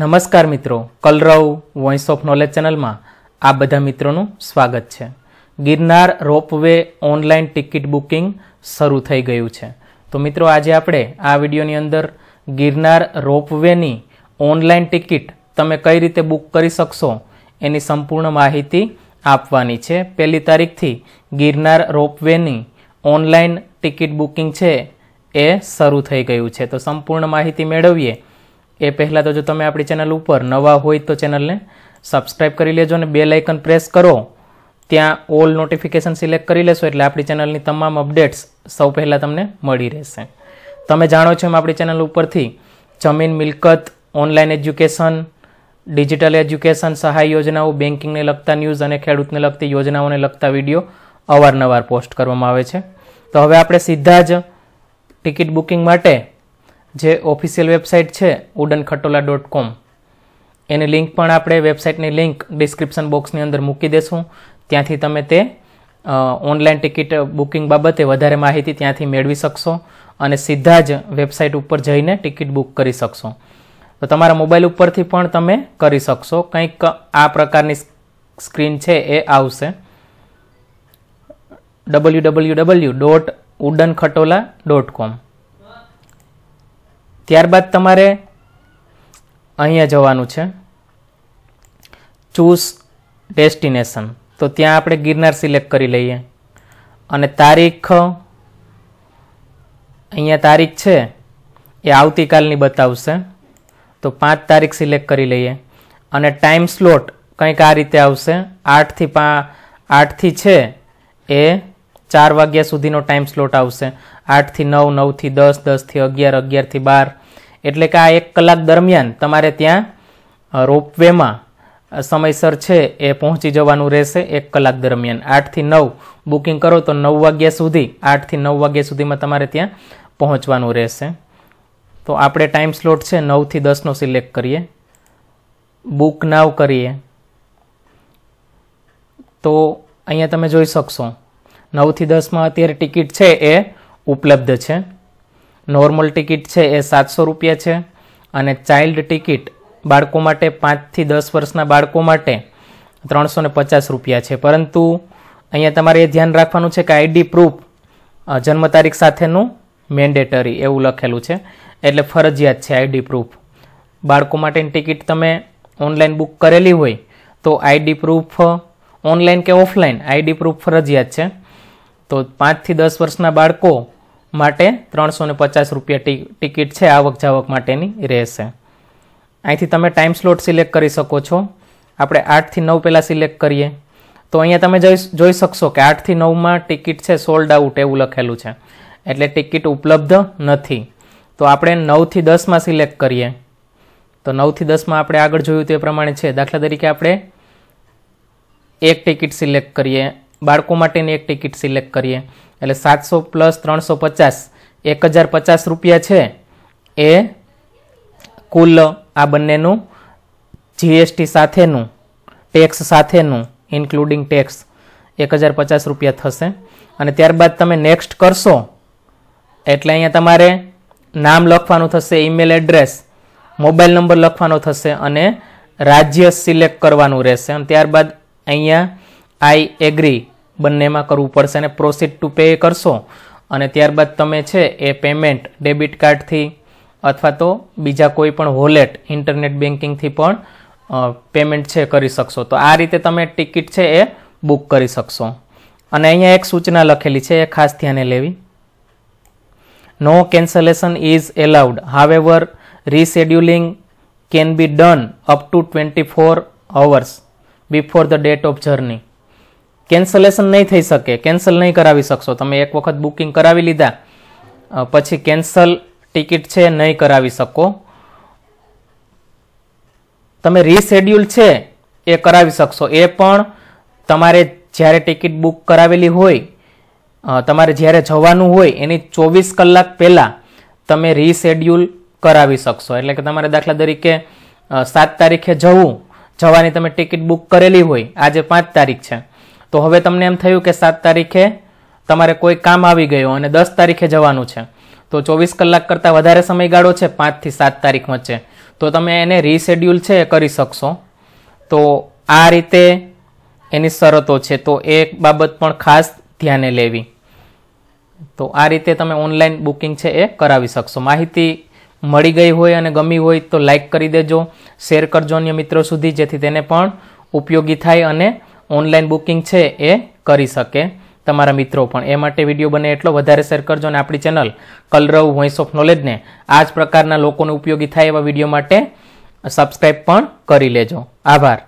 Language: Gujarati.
નમસ્કાર મિત્રો કલરવ વોઇસ ઓફ નોલેજ ચેનલમાં આ બધા મિત્રોનું સ્વાગત છે Girnar ropeway online ticket booking શરૂ થઈ ગયું છે તો મિત્રો આજે આપણે આ વિડીયોની અંદર ગિરનાર રોપવેની ઓનલાઈન ટિકિટ તમે કઈ રીતે બુક કરી શકશો એની સંપૂર્ણ માહિતી આપવાની છે પહેલી તારીખથી ગિરનાર રોપવેની ઓનલાઈન ટિકિટ બુકિંગ છે એ શરૂ થઈ ગયું છે તો સંપૂર્ણ માહિતી મેળવીએ એ પહેલાં તો જો તમે આપણી ચેનલ ઉપર નવા હોય તો ચેનલને સબસ્ક્રાઇબ કરી લેજો અને બે લાઇકન પ્રેસ કરો ત્યાં ઓલ નોટિફિકેશન સિલેક્ટ કરી લેશો એટલે આપણી ચેનલની તમામ અપડેટ્સ સૌ પહેલાં તમને મળી રહેશે તમે જાણો છો એમ આપણી ચેનલ ઉપરથી જમીન મિલકત ઓનલાઈન એજ્યુકેશન ડિજિટલ એજ્યુકેશન સહાય યોજનાઓ બેન્કિંગને લગતા ન્યૂઝ અને ખેડૂતને લગતી યોજનાઓને લગતા વિડીયો અવારનવાર પોસ્ટ કરવામાં આવે છે તો હવે આપણે સીધા જ ટિકિટ બુકિંગ માટે જે ઓફિશિયલ વેબસાઇટ છે ઉડન ખટોલા ડોટ કોમ એની લિંક પણ આપણે વેબસાઇટની લિંક ડિસ્ક્રિપ્શન બોક્સની અંદર મૂકી દેશું ત્યાંથી તમે તે ઓનલાઈન ટિકિટ બુકિંગ બાબતે વધારે માહિતી ત્યાંથી મેળવી શકશો અને સીધા જ વેબસાઇટ ઉપર જઈને ટિકિટ બુક કરી શકશો તો તમારા મોબાઈલ ઉપરથી પણ તમે કરી શકશો કંઈક આ પ્રકારની સ્ક્રીન છે એ આવશે W W W dot Udan Khatola dot com ત્યારબાદ તમારે અહીંયા જવાનું છે ચૂઝ ડેસ્ટિનેશન તો ત્યાં આપણે ગિરનાર સિલેક્ટ કરી લઈએ અને તારીખ અહીંયા તારીખ છે એ આવતીકાલની બતાવશે તો પાંચ તારીખ સિલેક્ટ કરી લઈએ અને ટાઈમ સ્લોટ કંઈક આ રીતે આવશે આઠથી પા આઠથી છે એ ચાર વાગ્યા સુધીનો ટાઈમ સ્લોટ આવશે આઠથી નવ નવથી દસ દસથી અગિયાર અગિયારથી બાર એટલે કે આ એક કલાક દરમિયાન તમારે ત્યાં રોપવેમાં સમયસર છે એ પહોંચી જવાનું રહેશે એક કલાક દરમિયાન આઠથી નવ બુકિંગ કરો તો નવ વાગ્યા સુધી આઠથી નવ વાગ્યા સુધીમાં તમારે ત્યાં પહોંચવાનું રહેશે તો આપણે ટાઈમ સ્લોટ છે નવથી દસનો સિલેક્ટ કરીએ બુક નાવ કરીએ તો અહીંયા તમે જોઈ શકશો નવથી દસમાં અત્યારે ટિકિટ છે એ ઉપલબ્ધ છે નોર્મલ ટિકિટ છે એ સાતસો રૂપિયા છે અને ચાઇલ્ડ ટિકિટ બાળકો માટે પાંચથી દસ વર્ષના બાળકો માટે ત્રણસો ને પચાસ રૂપિયા છે પરંતુ અહીંયા તમારે એ ધ્યાન રાખવાનું છે કે આઈડી પ્રૂફ જન્મ તારીખ સાથેનું મેન્ડેટરી એવું લખેલું છે એટલે ફરજિયાત છે આઈડી પ્રૂફ બાળકો માટેની ટિકિટ તમે ઓનલાઈન બુક કરેલી હોય તો આઈડી પ્રૂફ ઓનલાઈન કે ઓફલાઈન આઈડી પ્રૂફ ફરજિયાત છે તો પાંચથી દસ વર્ષના બાળકો માટે ત્રણસો ને પચાસ રૂપિયા ટિકિટ છે આવક જાવક માટેની રહેશે અહીંથી તમે ટાઈમ સ્લોટ સિલેક્ટ કરી શકો છો આપણે આઠથી નવ પહેલાં સિલેક્ટ કરીએ તો અહીંયા તમે જોઈ જોઈ શકશો કે આઠથી નવમાં ટિકિટ છે સોલ્ડ આઉટ એવું લખેલું છે એટલે ટિકિટ ઉપલબ્ધ નથી તો આપણે નવથી દસમાં સિલેક્ટ કરીએ તો નવથી દસમાં આપણે આગળ જોયું તે પ્રમાણે છે દાખલા તરીકે આપણે એક ટિકિટ સિલેક્ટ કરીએ બાળકો માટેની એક ટિકિટ સિલેક્ટ કરીએ એટલે સાતસો પ્લસ ત્રણસો પચાસ એક હજાર પચાસ રૂપિયા છે એ કુલ આ બંનેનું જીએસટી સાથેનું ટેક્સ સાથેનું ઇન્ક્લુડિંગ ટેક્સ એક હજાર પચાસ રૂપિયા થશે અને ત્યારબાદ તમે નેક્સ્ટ કરશો એટલે અહીંયા તમારે નામ લખવાનું થશે ઈમેલ એડ્રેસ મોબાઈલ નંબર લખવાનો થશે અને રાજ્ય સિલેક્ટ કરવાનું રહેશે અને ત્યારબાદ અહીંયા આઈ એગ્રી બંનેમાં કરવું પડશે અને પ્રોસીડ ટુ પે કરશો અને ત્યારબાદ તમે છે એ પેમેન્ટ ડેબિટ કાર્ડથી અથવા તો બીજા કોઈ પણ વોલેટ ઇન્ટરનેટ બેન્કિંગથી પણ પેમેન્ટ છે કરી શકશો તો આ રીતે તમે ટિકિટ છે એ બુક કરી શકશો અને અહીંયા એક સૂચના લખેલી છે એ ખાસ ધ્યાને લેવી no cancellation is allowed however rescheduling can be done up to twenty four hours before the date of journey cancellation નહીં થઈ શકે કેન્સલ નહીં કરાવી શકશો તમે એક વખત બુકિંગ કરાવી લીધા પછી કેન્સલ ટિકિટ છે નહીં કરાવી શકો તમે રીશેડ્યુલ છે એ કરાવી શકશો એ પણ તમારે જ્યારે ટિકિટ બુક કરાવેલી હોય તમારે જ્યારે જવાનું હોય એની ચોવીસ કલાક પહેલાં તમે રીશેડ્યુલ કરાવી શકશો એટલે કે તમારે દાખલા તરીકે સાત તારીખે જવું જવાની તમે ટિકિટ બુક કરેલી હોય આજે પાંચ તારીખ છે તો હવે તમને એમ થયું કે સાત તારીખે તમારે કોઈ કામ આવી ગયું અને દસ તારીખે જવાનું છે તો ચોવીસ કલાક કરતાં વધારે સમયગાળો છે પાંચથી સાત તારીખ વચ્ચે તો તમે એને રીશેડ્યુલ છે એ કરી શકશો તો આ રીતે એની શરતો છે તો એ બાબત પણ ખાસ ધ્યાને લેવી તો આ રીતે તમે ઓનલાઈન બુકિંગ છે એ કરાવી શકશો માહિતી મળી ગઈ હોય અને ગમી હોય તો લાઇક કરી દેજો શેર કરજો અન્ય મિત્રો સુધી જેથી તેને પણ ઉપયોગી થાય અને ઓનલાઈન બુકિંગ છે એ કરી શકે તમારા મિત્રો પણ એ માટે વિડીયો બને એટલો વધારે શેર કરજો અને આપણી ચેનલ કલરવ વોઇસ ઓફ નોલેજને આ જ પ્રકારના લોકોને ઉપયોગી થાય એવા વિડીયો માટે સબસ્ક્રાઈબ પણ કરી લેજો આભાર